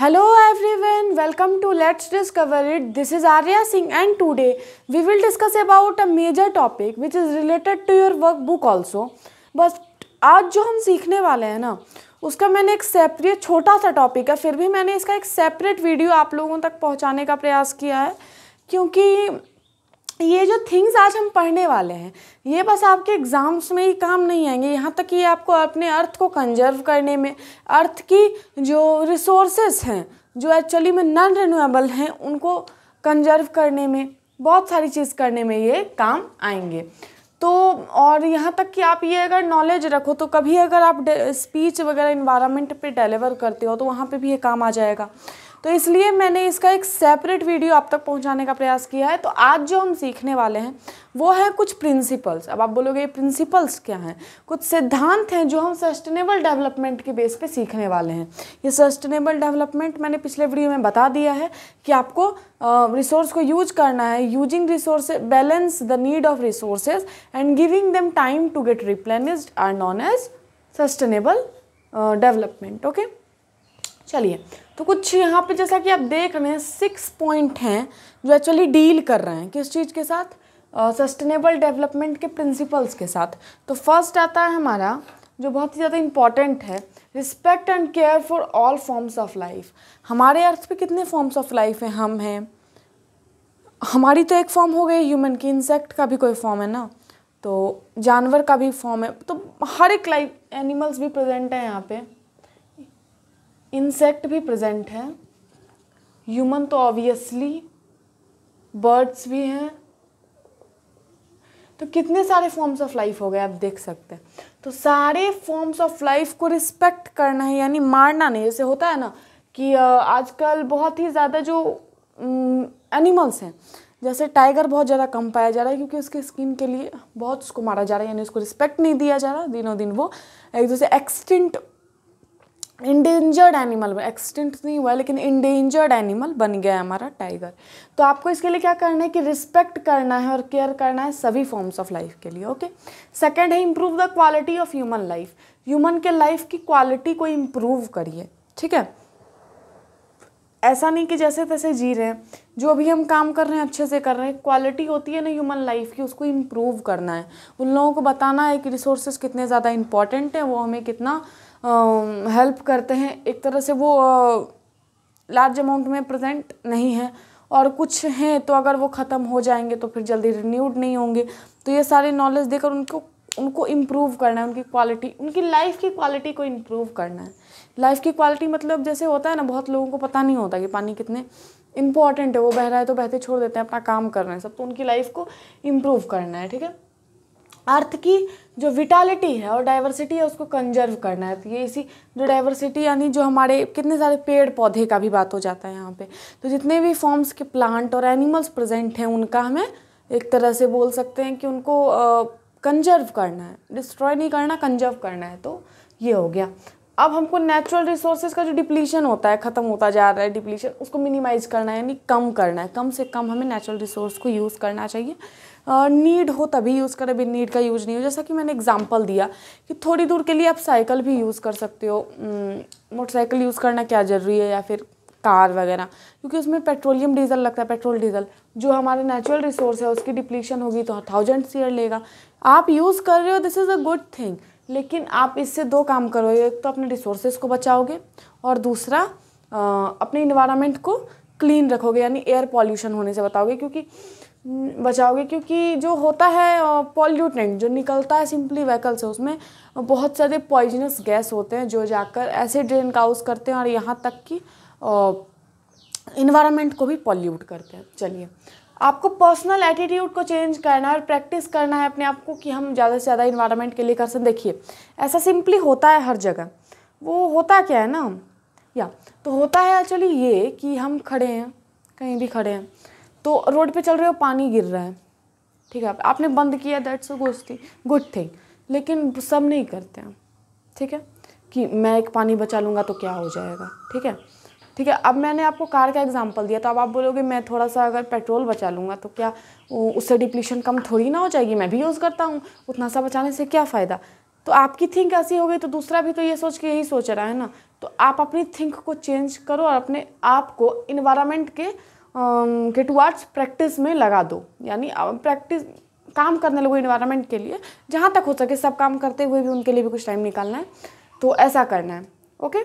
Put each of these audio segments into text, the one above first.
hello everyone welcome to let's discover it this is Arya Singh and today we will discuss about a major topic which is related to your work book also but आज जो हम सीखने वाले हैं ना उसका मैंने एक सेपरेट छोटा सा टॉपिक है फिर भी मैंने इसका एक सेपरेट वीडियो आप लोगों तक पहुंचाने का प्रयास किया है क्योंकि ये जो थिंग्स आज हम पढ़ने वाले हैं ये बस आपके एग्ज़ाम्स में ही काम नहीं आएंगे यहाँ तक कि आपको अपने अर्थ को कंजर्व करने में अर्थ की जो रिसोर्सेस हैं जो एक्चुअली में नॉन रिन्यूएबल हैं उनको कंजर्व करने में बहुत सारी चीज़ करने में ये काम आएंगे तो और यहाँ तक कि आप ये अगर नॉलेज रखो तो कभी अगर आप स्पीच वगैरह इन्वायरमेंट पे डिलीवर करते हो तो वहाँ पे भी ये काम आ जाएगा तो इसलिए मैंने इसका एक सेपरेट वीडियो आप तक पहुंचाने का प्रयास किया है तो आज जो हम सीखने वाले हैं वो है कुछ प्रिंसिपल्स अब आप बोलोगे ये प्रिंसिपल्स क्या हैं कुछ सिद्धांत हैं जो हम सस्टेनेबल डेवलपमेंट के बेस पे सीखने वाले हैं ये सस्टेनेबल डेवलपमेंट मैंने पिछले वीडियो में बता दिया है कि आपको रिसोर्स uh, को यूज करना है using resource balance the need of resources and giving them time to get replenished are known as sustainable development okay चलिए तो कुछ यहाँ पे जैसा कि आप देख रहे हैं सिक्स पॉइंट हैं जो एक्चुअली डील कर रहे हैं किस चीज़ के साथ सस्टेनेबल uh, डेवलपमेंट के प्रिंसिपल्स के साथ तो फर्स्ट आता है हमारा जो बहुत ही ज़्यादा इम्पॉर्टेंट है respect and care for all forms of life हमारे अर्थ पे कितने फॉर्म्स ऑफ लाइफ हैं हम हैं हमारी तो एक फॉर्म हो गई ह्यूमन की इंसेक्ट का भी कोई फॉर्म है ना तो जानवर का भी फॉर्म है तो हर एक लाइफ एनिमल्स भी प्रेजेंट है यहाँ पे इंसेक्ट भी प्रेजेंट हैं ह्यूमन तो ऑब्वियसली बर्ड्स भी हैं तो कितने सारे फॉर्म्स ऑफ लाइफ हो गए आप देख सकते हैं तो सारे फॉर्म्स ऑफ लाइफ को रिस्पेक्ट करना है यानी मारना नहीं जैसे होता है ना कि आजकल बहुत ही ज़्यादा जो एनिमल्स हैं जैसे टाइगर बहुत ज़्यादा कम पाया जा रहा है क्योंकि उसके स्किन के लिए बहुत उसको मारा जा रहा है यानी उसको रिस्पेक्ट नहीं दिया जा रहा दिनों दिन वो एक दूसरे एक्सटिंट इंडेंजर्ड एनिमल एक्सटेंट नहीं हुआ लेकिन इंडेंजर्ड एनिमल बन गया है हमारा टाइगर तो आपको इसके लिए क्या करना है कि रिस्पेक्ट करना है और केयर करना है सभी फॉर्म्स ऑफ लाइफ के लिए ओके सेकेंड है improve the quality of human life human के लाइफ की क्वालिटी को इम्प्रूव करिए ठीक है ऐसा नहीं कि जैसे तैसे जी रहे हैं जो भी हम काम कर रहे हैं अच्छे से कर रहे हैं क्वालिटी होती है ना ह्यूमन लाइफ की उसको इम्प्रूव करना है उन लोगों को बताना है कि रिसोर्सेज कितने ज़्यादा इंपॉर्टेंट हैं वो हमें कितना हेल्प करते हैं एक तरह से वो लार्ज अमाउंट में प्रेजेंट नहीं है और कुछ हैं तो अगर वो ख़त्म हो जाएंगे तो फिर जल्दी रिन्यूड नहीं होंगे तो ये सारे नॉलेज देकर उनको उनको इम्प्रूव करना है उनकी क्वालिटी उनकी लाइफ की क्वालिटी को इम्प्रूव करना है लाइफ की क्वालिटी मतलब जैसे होता है ना बहुत लोगों को पता नहीं होता कि पानी कितने इंपॉर्टेंट है वो बह रहा है तो बहते छोड़ देते हैं अपना काम कर रहे हैं सब तो उनकी लाइफ को इम्प्रूव करना है ठीक है अर्थ की जो विटालिटी है और डाइवर्सिटी है उसको कंजर्व करना है तो ये इसी जो डाइवर्सिटी यानी जो हमारे कितने सारे पेड़ पौधे का भी बात हो जाता है यहाँ पे तो जितने भी फॉर्म्स के प्लांट और एनिमल्स प्रेजेंट हैं उनका हमें एक तरह से बोल सकते हैं कि उनको कंजर्व करना है डिस्ट्रॉय नहीं करना कंजर्व करना है तो ये हो गया अब हमको नेचुरल रिसोर्सेज का जो डिप्लीशन होता है ख़त्म होता जा रहा है डिप्लीशन उसको मिनिमाइज करना है यानी कम करना है कम से कम हमें नेचुरल रिसोर्स को यूज़ करना चाहिए नीड हो तभी यूज़ करें अभी नीड का यूज नहीं हो जैसा कि मैंने एग्जांपल दिया कि थोड़ी दूर के लिए आप साइकिल भी यूज़ कर सकते हो मोटरसाइकिल यूज़ करना क्या ज़रूरी है या फिर कार वगैरह क्योंकि उसमें पेट्रोलियम डीजल लगता है पेट्रोल डीजल जो हमारे नेचुरल रिसोर्स है उसकी डिप्लीशन होगी तो थाउजेंड सीयर लेगा आप यूज़ कर रहे हो this is a good thing लेकिन आप इससे दो काम करो एक तो अपने रिसोर्सेज को बचाओगे और दूसरा आ, अपने इन्वायरमेंट को क्लीन रखोगे यानी एयर पॉल्यूशन होने से बताओगे क्योंकि बचाओगे क्योंकि जो होता है पॉल्यूटेंट जो निकलता है सिंपली व्हीकल से उसमें बहुत सारे पॉइजनस गैस होते हैं जो जाकर ऐसे ड्रेन काउस करते हैं और यहाँ तक कि इन्वायरमेंट को भी पॉल्यूट करते हैं चलिए आपको पर्सनल एटीट्यूड को चेंज करना है और प्रैक्टिस करना है अपने आप को कि हम ज़्यादा से ज़्यादा इन्वायरमेंट के लिए कर सकते देखिए ऐसा सिंपली होता है हर जगह वो होता क्या है ना या तो होता है एक्चुअली ये कि हम खड़े हैं कहीं भी खड़े हैं तो रोड पे चल रहे हो पानी गिर रहा है ठीक है आपने बंद किया दैट्स थिंग गुड थिंग लेकिन सब नहीं करते हैं ठीक है कि मैं एक पानी बचा लूँगा तो क्या हो जाएगा ठीक है ठीक है अब मैंने आपको कार का एग्जाम्पल दिया तो अब आप बोलोगे मैं थोड़ा सा अगर पेट्रोल बचा लूँगा तो क्या उससे डिप्लीशन कम थोड़ी ना हो जाएगी मैं भी यूज़ करता हूँ उतना सा बचाने से क्या फ़ायदा तो आपकी थिंक ऐसी हो गई तो दूसरा भी तो ये सोच के यही सोच रहा है ना तो आप अपनी थिंक को चेंज करो और अपने आप को इन्वायरमेंट के के टुवार्ड्स प्रैक्टिस में लगा दो यानी प्रैक्टिस काम करने लगो इन्वायरमेंट के लिए जहाँ तक हो सके सब काम करते हुए भी उनके लिए भी कुछ टाइम निकालना है तो ऐसा करना है ओके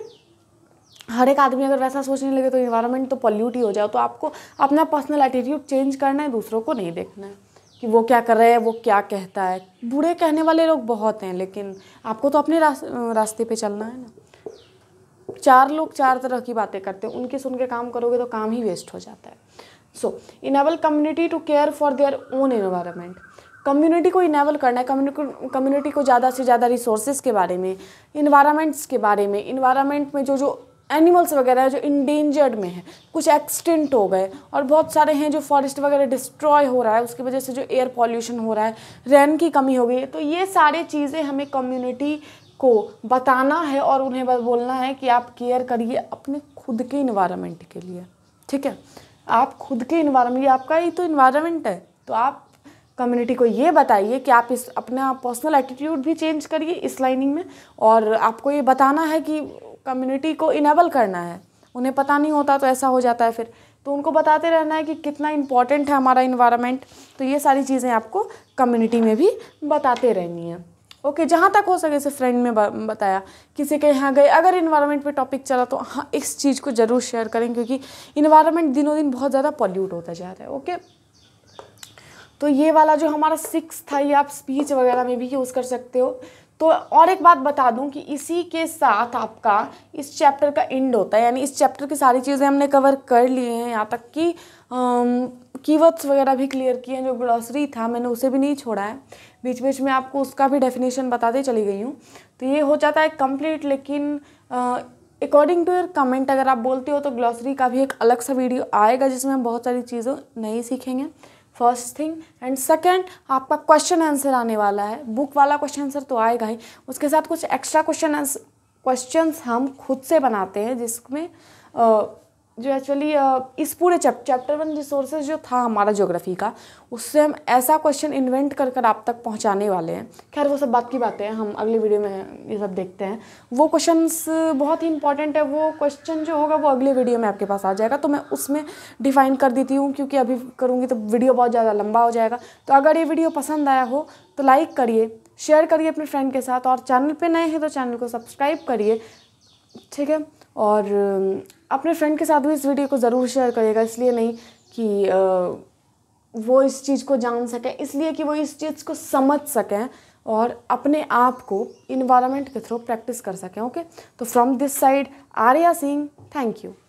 हर एक आदमी अगर वैसा सोचने लगे तो इन्वायरमेंट तो पॉल्यूट ही हो जाए तो आपको अपना पर्सनल एटीट्यूड चेंज करना है दूसरों को नहीं देखना है कि वो क्या कर रहे हैं वो क्या कहता है बुरे कहने वाले लोग बहुत हैं लेकिन आपको तो अपने रास्ते पे चलना है ना चार लोग चार तरह की बातें करते हैं उनकी सुन के काम करोगे तो काम ही वेस्ट हो जाता है so enable community to care for their own environment community को इनेबल करना है कम्युनिटी को ज़्यादा से ज़्यादा रिसोर्सेज के बारे में इन्वायरमेंट्स के बारे में इन्वायरमेंट में जो जो एनिमल्स वगैरह जो इंडेंजर्ड में है कुछ एक्सटेंट हो गए और बहुत सारे हैं जो फॉरेस्ट वगैरह डिस्ट्रॉय हो रहा है उसकी वजह से जो एयर पॉल्यूशन हो रहा है रैन की कमी हो गई है तो ये सारी चीज़ें हमें कम्युनिटी को बताना है और उन्हें बस बोलना है कि आप केयर करिए अपने खुद के इन्वायरमेंट के लिए ठीक है आप खुद के इन्वायरमेंट आपका ही तो इन्वायरमेंट है तो आप कम्युनिटी को ये बताइए कि आप इस अपना पर्सनल एटीट्यूड भी चेंज करिए इस लाइनिंग में और आपको ये बताना है कि कम्युनिटी को इनेबल करना है उन्हें पता नहीं होता तो ऐसा हो जाता है फिर तो उनको बताते रहना है कि कितना इम्पॉर्टेंट है हमारा इन्वायरमेंट तो ये सारी चीज़ें आपको कम्युनिटी में भी बताते रहनी है ओके जहाँ तक हो सके से फ्रेंड में बताया किसी के यहाँ गए अगर इन्वायरमेंट पे टॉपिक चला तो हाँ इस चीज़ को ज़रूर शेयर करें क्योंकि इन्वायरमेंट दिनों दिन बहुत ज़्यादा पॉल्यूट होता जा रहा है ओके तो ये वाला जो हमारा सिक्स था ये आप स्पीच वगैरह में भी यूज़ कर सकते हो तो और एक बात बता दूं कि इसी के साथ आपका इस चैप्टर का एंड होता है यानी इस चैप्टर की सारी चीज़ें हमने कवर कर लिए हैं यहाँ तक कि कीवर्ड्स वगैरह भी क्लियर किए हैं जो ग्लॉसरी था मैंने उसे भी नहीं छोड़ा है बीच बीच में आपको उसका भी डेफिनेशन बताते चली गई हूँ तो ये हो जाता है कम्प्लीट लेकिन अकॉर्डिंग टू योर कमेंट अगर आप बोलते हो तो ग्लॉसरी का भी एक अलग सा वीडियो आएगा जिसमें हम बहुत सारी चीज़ें नहीं सीखेंगे फर्स्ट थिंग एंड सेकेंड आपका क्वेश्चन आंसर आने वाला है बुक वाला क्वेश्चन आंसर तो आएगा ही उसके साथ कुछ एक्स्ट्रा क्वेश्चन क्वेश्चन हम खुद से बनाते हैं जिसमें जो एक्चुअली uh, इस पूरे चैप्टर वन रिसोर्सेज जो था हमारा ज्योग्राफी का उससे हम ऐसा क्वेश्चन इन्वेंट कर कर आप तक पहुंचाने वाले हैं खैर वो सब बात की बातें हैं हम अगले वीडियो में ये सब देखते हैं वो क्वेश्चंस बहुत ही इंपॉर्टेंट है वो क्वेश्चन जो होगा वो अगले वीडियो में आपके पास आ जाएगा तो मैं उसमें डिफाइन कर देती हूँ क्योंकि अभी करूँगी तो वीडियो बहुत ज़्यादा लंबा हो जाएगा तो अगर ये वीडियो पसंद आया हो तो लाइक करिए शेयर करिए अपने फ्रेंड के साथ और चैनल पर नए हैं तो चैनल को सब्सक्राइब करिए ठीक है और अपने फ्रेंड के साथ भी इस वीडियो को ज़रूर शेयर करिएगा इसलिए नहीं कि वो इस चीज़ को जान सकें इसलिए कि वो इस चीज़ को समझ सकें और अपने आप को इन्वायरमेंट के थ्रू प्रैक्टिस कर सकें ओके तो from this side Arya Singh thank you